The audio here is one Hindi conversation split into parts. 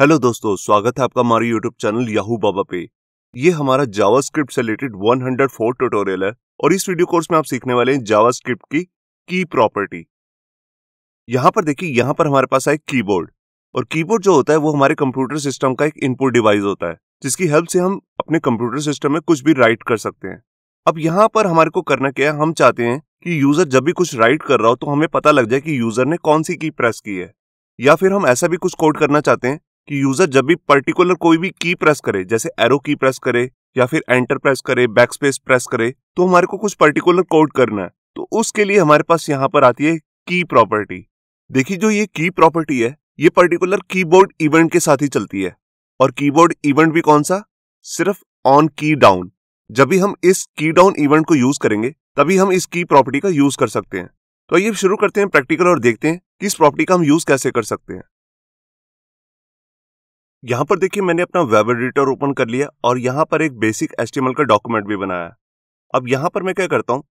हेलो दोस्तों स्वागत है आपका हमारे यूट्यूब चैनल याहू बाबा पे ये हमारा जावास्क्रिप्ट से रिलेटेड 104 ट्यूटोरियल है और इस वीडियो कोर्स में आप सीखने वाले हैं जावास्क्रिप्ट की की प्रॉपर्टी यहाँ पर देखिए यहाँ पर हमारे पास है कीबोर्ड और कीबोर्ड जो होता है वो हमारे कंप्यूटर सिस्टम का एक इनपुट डिवाइस होता है जिसकी हेल्प से हम अपने कंप्यूटर सिस्टम में कुछ भी राइट कर सकते हैं अब यहाँ पर हमारे को करना क्या है हम चाहते हैं कि यूजर जब भी कुछ राइट कर रहा हो तो हमें पता लग जाए कि यूजर ने कौन सी की प्रेस की है या फिर हम ऐसा भी कुछ कोड करना चाहते हैं कि यूजर जब भी पर्टिकुलर कोई भी की प्रेस करे जैसे एरो की प्रेस करे या फिर एंटर प्रेस करे बैक स्पेस प्रेस करे तो हमारे को कुछ पर्टिकुलर कोड करना है तो उसके लिए हमारे पास यहाँ पर आती है की प्रॉपर्टी देखिए जो ये की प्रॉपर्टी है ये पर्टिकुलर कीबोर्ड इवेंट के साथ ही चलती है और कीबोर्ड इवेंट भी कौन सा सिर्फ ऑन की डाउन जब भी हम इस की डाउन इवेंट को यूज करेंगे तभी हम इस की प्रॉपर्टी का यूज कर सकते हैं तो ये शुरू करते हैं प्रैक्टिकल और देखते हैं कि इस प्रॉपर्टी का हम यूज कैसे कर सकते हैं यहाँ पर देखिए मैंने अपना वेब एडिटर ओपन कर लिया और यहाँ पर एक बेसिक एस्टिमल का डॉक्यूमेंट भी बनाया अब यहाँ पर मैं क्या करता हूँ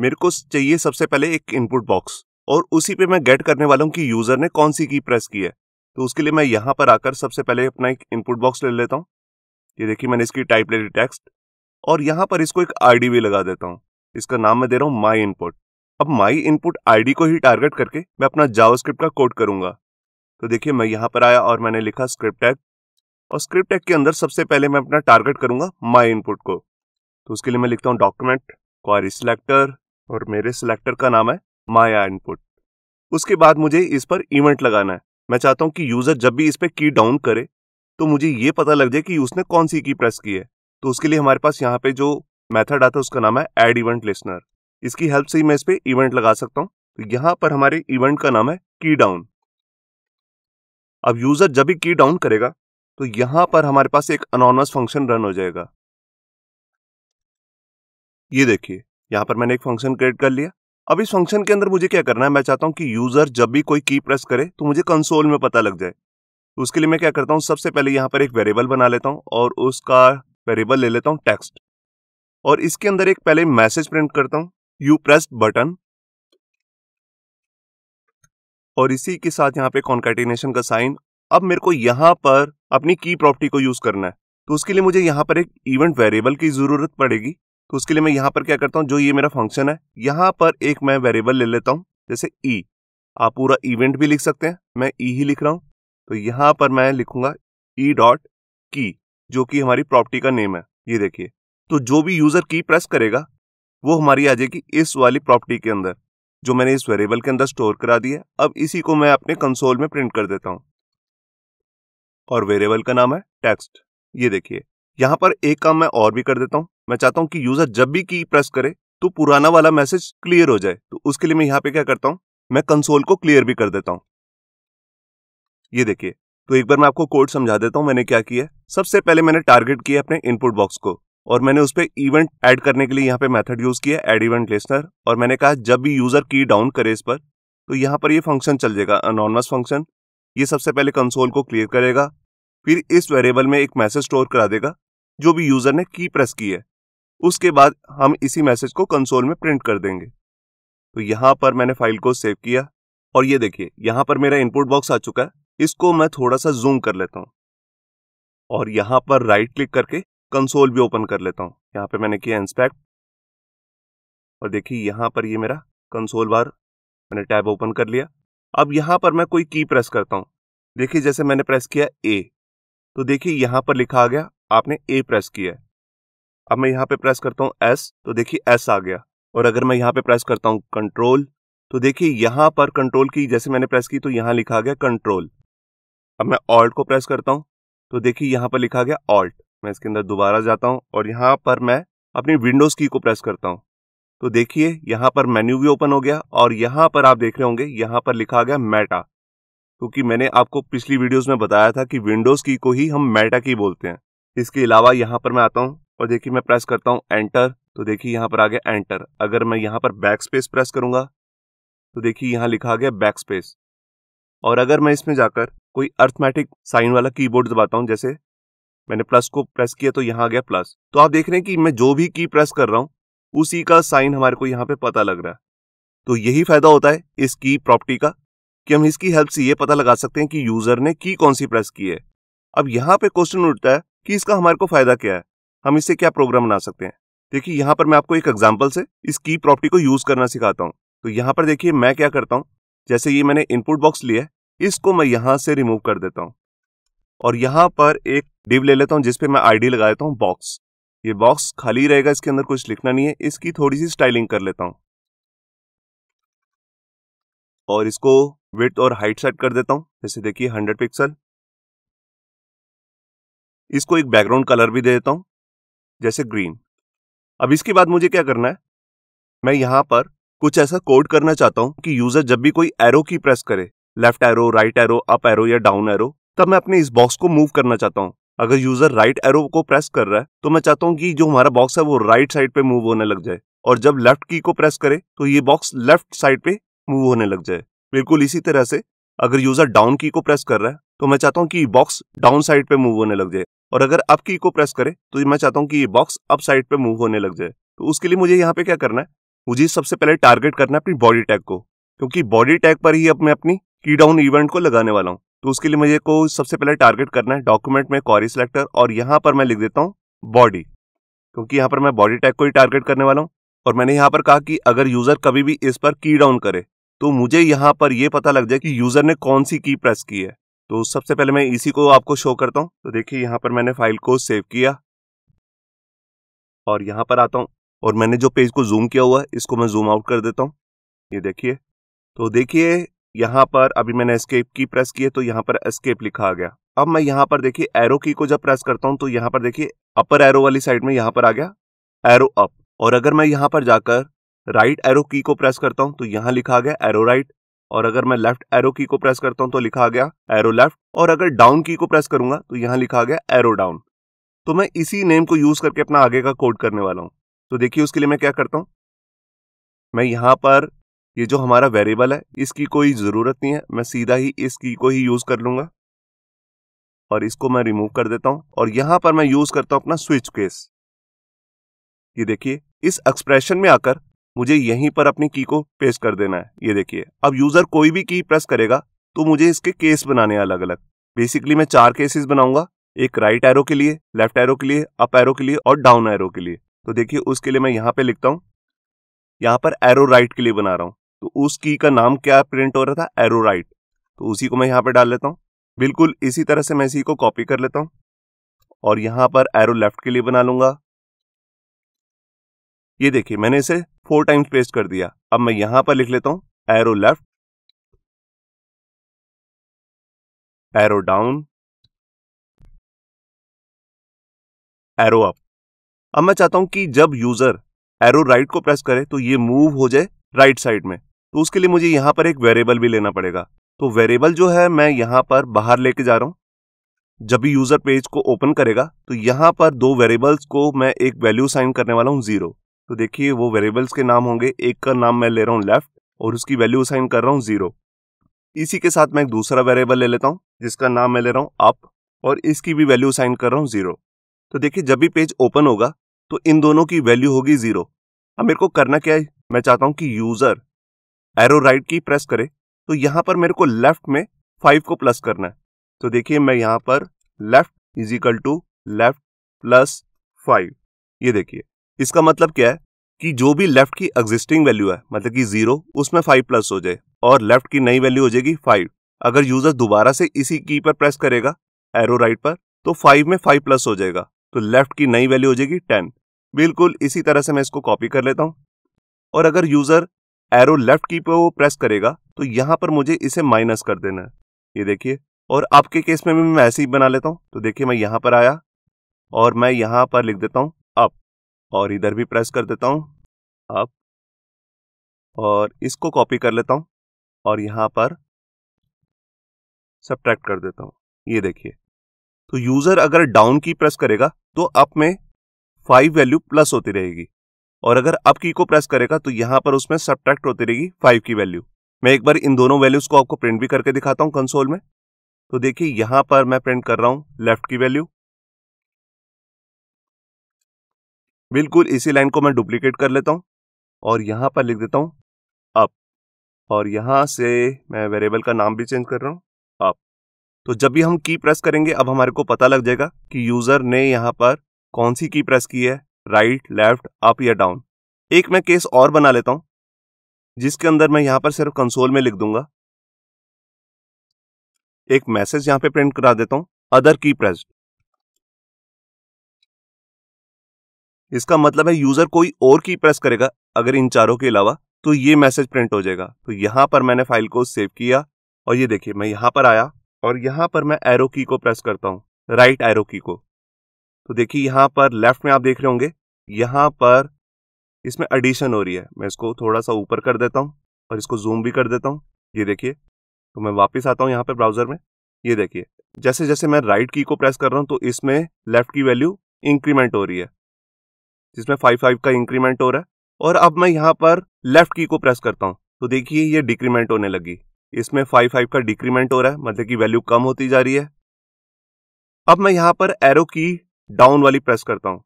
मेरे को चाहिए सबसे पहले एक इनपुट बॉक्स और उसी पे मैं गेट करने वाला हूँ कि यूजर ने कौन सी की प्रेस की है तो उसके लिए मैं यहाँ पर आकर सबसे पहले अपना एक इनपुट बॉक्स ले लेता हूँ ये देखिए मैंने इसकी टाइप ले ली टेक्स्ट और यहाँ पर इसको एक आई भी लगा देता हूँ इसका नाम मैं दे रहा हूँ माई इनपुट अब माई इनपुट आई को ही टारगेट करके मैं अपना जावास्क्रिप्ट का कोड करूंगा तो देखिए मैं यहाँ पर आया और मैंने लिखा स्क्रिप्ट टैग और स्क्रिप्ट टैग के अंदर सबसे पहले मैं अपना टारगेट करूंगा माई इनपुट को तो उसके लिए मैं लिखता हूँ डॉक्यूमेंट क्वारी सिलेक्टर और मेरे सिलेक्टर का नाम है माया इनपुट उसके बाद मुझे इस पर इवेंट लगाना है मैं चाहता हूँ कि यूजर जब भी इस पर की डाउन करे तो मुझे ये पता लग जाए कि उसने कौन सी की प्रेस की है तो उसके लिए हमारे पास यहाँ पे जो मेथड आता है उसका नाम है एड इवेंट लिस्नर इसकी हेल्प से ही मैं इस पर इवेंट लगा सकता हूँ तो यहाँ पर हमारे इवेंट का नाम है की डाउन अब यूजर जब भी की डाउन करेगा तो यहां पर हमारे पास एक अनोनमस फंक्शन रन हो जाएगा ये देखिए यहां पर मैंने एक फंक्शन क्रिएट कर लिया अब इस फंक्शन के अंदर मुझे क्या करना है मैं चाहता हूं कि यूजर जब भी कोई की प्रेस करे तो मुझे कंसोल में पता लग जाए तो उसके लिए मैं क्या करता हूं सबसे पहले यहां पर एक वेरिएबल बना लेता हूं और उसका वेरिएबल ले लेता हूं टेक्स्ट और इसके अंदर एक पहले मैसेज प्रिंट करता हूं यू प्रेस बटन और इसी के साथ यहां पे कॉन्केटिनेशन का साइन अब मेरे को यहाँ पर अपनी की प्रॉपर्टी को यूज करना है तो उसके लिए मुझे यहाँ पर एक इवेंट वेरिएबल की जरूरत पड़ेगी तो उसके लिए मैं यहाँ पर क्या करता हूँ जो ये मेरा फंक्शन है यहाँ पर एक मैं वेरिएबल ले लेता हूँ जैसे ई e. आप पूरा इवेंट भी लिख सकते हैं मैं ई e ही लिख रहा हूँ तो यहाँ पर मैं लिखूंगा ई e डॉट की जो कि हमारी प्रॉपर्टी का नेम है ये देखिए तो जो भी यूजर की प्रेस करेगा वो हमारी आ जाएगी इस वाली प्रॉपर्टी के अंदर जो मैंने इस वेरिएबल के अंदर स्टोर करा दी है अब इसी को मैं अपने कंसोल में प्रिंट कर देता हूँ और वेरिएबल का नाम है टेक्स्ट ये देखिए यहाँ पर एक काम मैं और भी कर देता हूँ मैं चाहता हूँ कि यूजर जब भी की प्रेस करे तो पुराना वाला मैसेज क्लियर हो जाए तो उसके लिए मैं यहाँ पे क्या करता हूँ मैं कंसोल को क्लियर भी कर देता हूँ ये देखिए तो एक बार मैं आपको कोड समझा देता हूँ मैंने क्या किया सबसे पहले मैंने टारगेट किया अपने इनपुट बॉक्स को और मैंने उस पर इवेंट ऐड करने के लिए यहाँ पे मेथड यूज किया एड इवेंट लिस्नर और मैंने कहा जब भी यूजर की डाउन करे इस पर तो यहाँ पर ये फंक्शन चल जाएगा अनोनमस फंक्शन ये सबसे पहले कंसोल को क्लियर करेगा फिर इस वेरिएबल में एक मैसेज स्टोर करा देगा जो भी यूजर ने की प्रेस की है उसके बाद हम इसी मैसेज को कंसोल में प्रिंट कर देंगे तो यहां पर मैंने फाइल को सेव किया और ये देखिए यहां पर मेरा इनपुट बॉक्स आ चुका है इसको मैं थोड़ा सा जूम कर लेता हूं और यहां पर राइट क्लिक करके कंसोल भी ओपन कर लेता हूं यहां पर मैंने किया इंस्पेक्ट और देखिए यहां पर ये मेरा कंसोल बार मैंने टैब ओपन कर लिया अब यहां पर मैं कोई की प्रेस करता हूं देखिए जैसे मैंने प्रेस किया ए तो देखिए यहां पर लिखा आ गया आपने ए प्रेस किया अब मैं यहां पे प्रेस करता हूँ एस तो देखिए एस आ गया और अगर मैं यहां पे प्रेस करता हूं कंट्रोल तो देखिए यहां पर कंट्रोल की जैसे मैंने प्रेस की तो यहां लिखा गया कंट्रोल अब मैं ऑल्ट को प्रेस करता हूं तो देखिए यहां पर लिखा गया ऑल्ट मैं इसके अंदर दोबारा जाता हूं और यहां पर मैं अपनी विंडोज़ की को प्रेस करता हूँ तो देखिए यहां पर मेन्यू भी ओपन हो गया और यहां पर आप देख रहे होंगे यहां पर लिखा गया मेटा क्योंकि मैंने आपको पिछली वीडियोस में बताया था कि विंडोज की को ही हम मेटा की बोलते हैं इसके अलावा यहाँ पर मैं आता हूँ और देखिए मैं प्रेस करता हूँ एंटर तो देखिए यहाँ पर आ गया एंटर अगर मैं यहाँ पर बैक स्पेस प्रेस करूंगा तो देखिए यहाँ लिखा गया बैक स्पेस और अगर मैं इसमें जाकर कोई अर्थमेटिक साइन वाला की दबाता हूँ जैसे मैंने प्लस को प्रेस किया तो यहाँ आ गया प्लस तो आप देख रहे हैं कि मैं जो भी की प्रेस कर रहा हूँ उसी का साइन हमारे को यहाँ पे पता लग रहा है तो यही फायदा होता है इस की प्रॉपर्टी का कि हम इसकी हेल्प से ये पता लगा सकते हैं कि यूजर ने की कौन सी प्रेस की है अब यहाँ पे क्वेश्चन उठता है कि इसका हमारे को फायदा क्या है हम इससे क्या प्रोग्राम बना सकते हैं देखिए यहाँ पर मैं आपको एक एग्जाम्पल से इस की प्रॉपर्टी को यूज करना सिखाता हूँ तो यहाँ पर देखिए मैं क्या करता हूँ जैसे ये मैंने इनपुट बॉक्स लिया है इसको मैं यहाँ से रिमूव कर देता हूँ और यहाँ पर एक डिव ले लेता हूँ जिसपे मैं आईडी लगा देता हूँ बॉक्स ये बॉक्स खाली रहेगा इसके अंदर कुछ लिखना नहीं है इसकी थोड़ी सी स्टाइलिंग कर लेता हूँ और इसको विथ और हाइट सेट कर देता हूँ जैसे देखिए हंड्रेड पिक्सल इसको एक बैकग्राउंड कलर भी दे देता हूं जैसे ग्रीन अब इसके बाद मुझे क्या करना है मैं यहाँ पर कुछ ऐसा कोड करना चाहता हूँ कि यूजर जब भी कोई एरो की प्रेस करे left arrow right arrow up arrow या डाउन एरो तब मैं अपने इस बॉक्स को मूव करना चाहता हूं अगर यूजर राइट एरो को प्रेस कर रहा है तो मैं चाहता हूँ कि जो हमारा बॉक्स है वो राइट साइड पे मूव होने लग जाए और जब लेफ्ट की को प्रेस करे तो ये बॉक्स लेफ्ट साइड पे मूव होने लग जाए बिल्कुल इसी तरह से अगर यूजर डाउन की को प्रेस कर रहा है तो मैं चाहता हूँ कि बॉक्स डाउन साइड पे मूव होने लग जाए और अगर अप की को प्रेस करे तो मैं चाहता हूँ कि बॉक्स अप साइड पे मूव होने लग जाए तो उसके लिए मुझे यहाँ पे क्या करना है मुझे सबसे पहले टारगेट करना है अपनी बॉडी टैग को क्योंकि बॉडी टैग पर ही अब मैं अपनी की डाउन इवेंट को लगाने वाला हूँ तो उसके लिए मुझे को सबसे पहले टारगेट करना है डॉक्यूमेंट में कॉरी सिलेक्टर और यहाँ पर मैं लिख देता हूँ बॉडी क्योंकि यहाँ पर मैं बॉडी टैग को ही टारगेट करने वाला हूँ और मैंने यहाँ पर कहा कि अगर यूजर कभी भी इस पर की डाउन करे तो मुझे यहाँ पर ये पता लग जाए कि यूजर ने कौन सी की प्रेस की है तो सबसे पहले मैं इसी को आपको शो करता हूँ तो देखिए यहाँ पर मैंने फाइल को सेव किया और यहाँ पर आता हूँ और मैंने जो पेज को जूम किया हुआ है इसको मैं जूम आउट कर देता हूँ ये देखिए तो देखिए यहाँ पर अभी मैंने एस्केप की प्रेस की है तो यहाँ पर एस्केप लिखा आ गया अब मैं यहाँ पर देखिए एरो की को जब प्रेस करता हूँ तो यहाँ पर देखिए अपर एरो वाली साइड में यहाँ पर आ गया एरो अप और अगर मैं यहाँ पर जाकर राइट एरो की को प्रेस करता हूं तो यहां लिखा आ गया एरो राइट और अगर मैं लेफ्ट एरो की को प्रेस करता हूं तो लिखा आ गया एरो लेफ्ट और अगर डाउन की को प्रेस करूंगा तो यहां लिखा आ गया एरो डाउन तो मैं इसी नेम को यूज करके अपना आगे का कोड करने वाला हूं तो देखिए उसके लिए मैं क्या करता हूं मैं यहां पर ये जो हमारा वेरिएबल है इसकी कोई जरूरत नहीं है मैं सीधा ही इस की को ही यूज कर लूंगा और इसको मैं रिमूव कर देता हूं और यहां पर मैं यूज करता हूं अपना स्विच केस ये देखिए इस एक्सप्रेशन में आकर मुझे यहीं पर अपनी की को पेस्ट कर देना है ये देखिए अब यूजर कोई भी की प्रेस करेगा तो मुझे इसके केस बनाने हैं अलग अलग बेसिकली मैं चार केसेस बनाऊंगा एक राइट एरो के लिए लेफ्ट एरो के लिए अप एरो के लिए और डाउन एरो के लिए तो देखिए उसके लिए मैं यहाँ पे लिखता हूँ यहाँ पर एरो राइट के लिए बना रहा हूँ तो उस की का नाम क्या प्रिंट हो रहा था एरो राइट तो उसी को मैं यहाँ पे डाल लेता हूँ बिल्कुल इसी तरह से मैं इसी को कॉपी कर लेता हूँ और यहाँ पर एरो लेफ्ट के लिए बना लूंगा ये देखिए मैंने इसे फोर टाइम्स पेस्ट कर दिया अब मैं यहां पर लिख लेता हूं arrow left arrow down arrow up अब मैं चाहता हूं कि जब यूजर एरो राइट को प्रेस करे तो ये मूव हो जाए राइट साइड में तो उसके लिए मुझे यहां पर एक वेरिएबल भी लेना पड़ेगा तो वेरिएबल जो है मैं यहां पर बाहर लेके जा रहा हूं जब भी यूजर पेज को ओपन करेगा तो यहां पर दो वेरिएबल्स को मैं एक वैल्यू साइन करने वाला हूं जीरो तो देखिए वो वेरिएबल्स के नाम होंगे एक का नाम मैं ले रहा हूँ लेफ्ट और उसकी वैल्यू साइन कर रहा हूँ जीरो इसी के साथ मैं एक दूसरा वेरिएबल ले लेता हूँ जिसका नाम मैं ले रहा हूँ अप और इसकी भी वैल्यू साइन कर रहा हूँ जीरो तो देखिए जब भी पेज ओपन होगा तो इन दोनों की वैल्यू होगी जीरो अब मेरे को करना क्या है मैं चाहता हूँ कि यूजर एरो राइट की प्रेस करे तो यहाँ पर मेरे को लेफ्ट में फाइव को प्लस करना है तो देखिए मैं यहाँ पर left is equal to left plus five ये देखिए इसका मतलब क्या है कि जो भी लेफ्ट की एग्जिस्टिंग वैल्यू है मतलब कि जीरो उसमें फाइव प्लस हो जाए और लेफ्ट की नई वैल्यू हो जाएगी फाइव अगर यूजर दोबारा से इसी की पर प्रेस करेगा एरो राइट पर तो फाइव में फाइव प्लस हो जाएगा तो लेफ्ट की नई वैल्यू हो जाएगी टेन बिल्कुल इसी तरह से मैं इसको कॉपी कर लेता हूँ और अगर यूजर एरो लेफ्ट की पर वो प्रेस करेगा तो यहां पर मुझे इसे माइनस कर देना है ये देखिए और आपके केस में भी मैं ऐसे ही बना लेता हूँ तो देखिए मैं यहां पर आया और मैं यहां पर लिख देता हूं और इधर भी प्रेस कर देता हूँ अप और इसको कॉपी कर लेता हूँ और यहाँ पर सब्ट्रैक्ट कर देता हूँ ये देखिए तो यूज़र अगर डाउन की प्रेस करेगा तो अप में फाइव वैल्यू प्लस होती रहेगी और अगर अप की को प्रेस करेगा तो यहाँ पर उसमें सब्ट्रैक्ट होती रहेगी फाइव की वैल्यू मैं एक बार इन दोनों वैल्यूज़ को आपको प्रिंट भी करके दिखाता हूँ कंसोल में तो देखिए यहाँ पर मैं प्रिंट कर रहा हूँ लेफ्ट की वैल्यू बिल्कुल इसी लाइन को मैं डुप्लीकेट कर लेता हूँ और यहाँ पर लिख देता हूँ अप और यहाँ से मैं वेरिएबल का नाम भी चेंज कर रहा हूँ अप तो जब भी हम की प्रेस करेंगे अब हमारे को पता लग जाएगा कि यूज़र ने यहाँ पर कौन सी की प्रेस की है राइट लेफ्ट अप या डाउन एक मैं केस और बना लेता हूँ जिसके अंदर मैं यहाँ पर सिर्फ कंसोल में लिख दूंगा एक मैसेज यहाँ पे प्रिंट करा देता हूँ अदर की प्रेस्ड इसका मतलब है यूजर कोई और की प्रेस करेगा अगर इन चारों के अलावा तो ये मैसेज प्रिंट हो जाएगा तो यहां पर मैंने फाइल को सेव किया और ये देखिए मैं यहां पर आया और यहां पर मैं एरो की को प्रेस करता हूँ राइट एरो की को तो देखिए यहां पर लेफ्ट में आप देख रहे होंगे यहां पर इसमें एडिशन हो रही है मैं इसको थोड़ा सा ऊपर कर देता हूँ और इसको जूम भी कर देता हूँ ये देखिए तो मैं वापस आता हूँ यहां पर ब्राउजर में ये देखिए जैसे जैसे मैं राइट की को प्रेस कर रहा हूँ तो इसमें लेफ्ट की वैल्यू इंक्रीमेंट हो रही है जिसमें फाइव फाइव का इंक्रीमेंट हो रहा है और अब मैं यहाँ पर लेफ्ट की को प्रेस करता हूँ तो देखिए ये डिक्रीमेंट होने लगी इसमें फाइव फाइव का डिक्रीमेंट हो रहा है मतलब कि वैल्यू कम होती जा रही है अब मैं यहाँ पर एरो की डाउन वाली प्रेस करता हूँ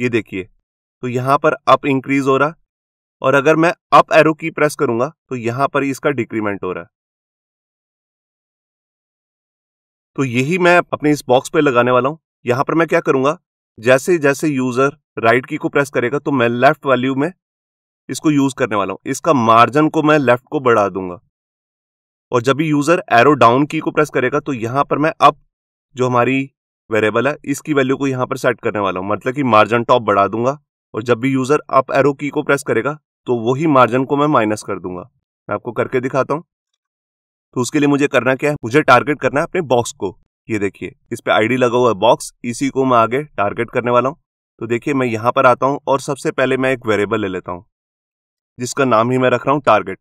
ये देखिए तो यहाँ पर अप इंक्रीज हो रहा और अगर मैं अप एरो की प्रेस करूंगा तो यहाँ पर इसका डिक्रीमेंट हो रहा है तो यही मैं अपने इस बॉक्स पे लगाने वाला हूं यहां पर मैं क्या करूंगा जैसे जैसे यूजर राइट की को प्रेस करेगा तो मैं लेफ्ट वैल्यू में इसको यूज करने वाला हूं इसका मार्जिन को मैं लेफ्ट को बढ़ा दूंगा और जब भी यूजर एरो डाउन की को प्रेस करेगा तो यहां पर मैं अप जो हमारी वेरिएबल है इसकी वैल्यू को यहां पर सेट करने वाला हूं मतलब कि मार्जिन टॉप बढ़ा दूंगा और जब भी यूजर अप एरो की को प्रेस करेगा तो वही मार्जिन को मैं माइनस कर दूंगा मैं आपको करके दिखाता हूं तो उसके लिए मुझे करना क्या है मुझे टारगेट करना है अपने बॉक्स को ये देखिए इस पे आईडी लगा हुआ है बॉक्स इसी को मैं आगे टारगेट करने वाला हूँ तो देखिए मैं यहाँ पर आता हूँ और सबसे पहले मैं एक वेरिएबल ले लेता हूँ जिसका नाम ही मैं रख रहा हूँ टारगेट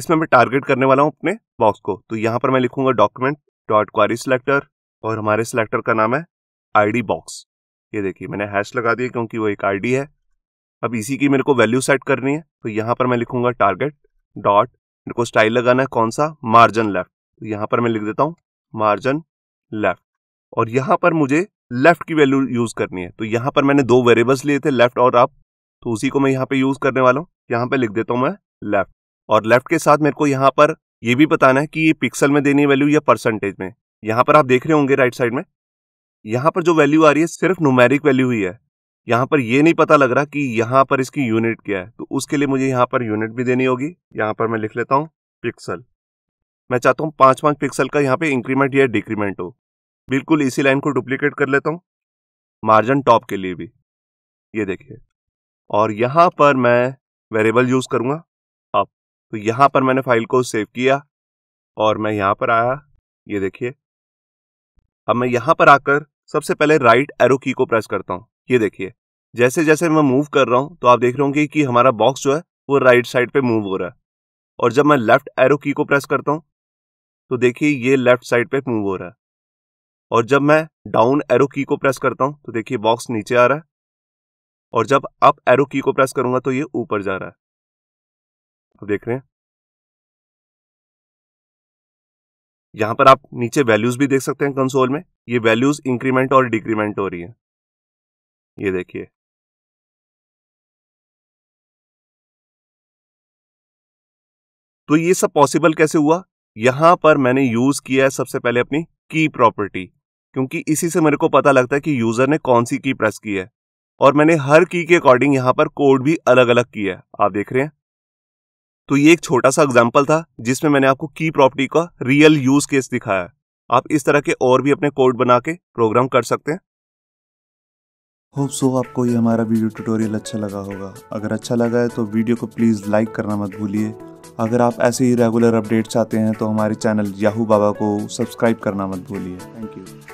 इसमें मैं टारगेट करने वाला हूँ अपने बॉक्स को तो यहाँ पर मैं लिखूंगा डॉक्यूमेंट डॉट क्वारी सिलेक्टर और हमारे सिलेक्टर का नाम है आईडी बॉक्स ये देखिए मैंने हैश लगा दिया क्योंकि वो एक आईडी है अब इसी की मेरे को वैल्यू सेट करनी है तो यहाँ पर मैं लिखूंगा टारगेट डॉट मेरे को स्टाइल लगाना है कौन सा मार्जिन लेफ्ट तो यहाँ पर मैं लिख देता हूँ मार्जिन लेफ्ट और यहां पर मुझे लेफ्ट की वैल्यू यूज़ करनी है तो यहां पर मैंने दो वेरिएबल्स लिए थे लेफ्ट और अप तो उसी को मैं यहां पे यूज़ करने वाला हूं यहां पे लिख देता हूं मैं लेफ्ट और लेफ्ट के साथ मेरे को यहां पर ये भी बताना है कि ये पिक्सल में देनी वैल्यू या परसेंटेज में यहां पर आप देख रहे होंगे राइट साइड में यहां पर जो वैल्यू आ रही है सिर्फ नुमेरिक वैल्यू ही है यहां पर यह नहीं पता लग रहा कि यहां पर इसकी यूनिट क्या है तो उसके लिए मुझे यहां पर यूनिट भी देनी होगी यहां पर मैं लिख लेता हूँ पिक्सल मैं चाहता हूँ पांच पांच पिक्सल का यहां पे इंक्रीमेंट या डिक्रीमेंट हो बिल्कुल इसी लाइन को डुप्लीकेट कर लेता हूँ मार्जिन टॉप के लिए भी ये देखिए और यहाँ पर मैं वेरिएबल यूज़ करूँगा अब तो यहाँ पर मैंने फाइल को सेव किया और मैं यहाँ पर आया ये देखिए अब मैं यहाँ पर आकर सबसे पहले राइट एरो की को प्रेस करता हूँ ये देखिए जैसे जैसे मैं मूव कर रहा हूँ तो आप देख रहे होंगे कि हमारा बॉक्स जो है वो राइट साइड पर मूव हो रहा है और जब मैं लेफ्ट एरो की को प्रेस करता हूँ तो देखिए ये लेफ्ट साइड पर मूव हो रहा है और जब मैं डाउन एरो की को प्रेस करता हूं तो देखिए बॉक्स नीचे आ रहा है और जब अप एरो की को प्रेस करूंगा तो ये ऊपर जा रहा है आप देख रहे हैं यहां पर आप नीचे वैल्यूज भी देख सकते हैं कंसोल में ये वैल्यूज इंक्रीमेंट और डिक्रीमेंट हो रही है ये देखिए तो ये सब पॉसिबल कैसे हुआ यहां पर मैंने यूज किया है सबसे पहले अपनी की प्रॉपर्टी क्योंकि इसी से मेरे को पता लगता है कि यूजर ने कौन सी की प्रेस की है और मैंने हर की के अकॉर्डिंग यहां पर कोड भी अलग अलग किया है आप देख रहे हैं तो ये एक छोटा सा एग्जाम्पल था जिसमें मैंने आपको की प्रॉपर्टी का रियल यूज केस दिखाया आप इस तरह के और भी अपने कोड बना के प्रोग्राम कर सकते हैं होप सो आपको ये हमारा वीडियो ट्यूटोरियल अच्छा लगा होगा अगर अच्छा लगा है तो वीडियो को प्लीज़ लाइक करना मत भूलिए अगर आप ऐसे ही रेगुलर अपडेट्स चाहते हैं तो हमारे चैनल याहू बाबा को सब्सक्राइब करना मत भूलिए थैंक यू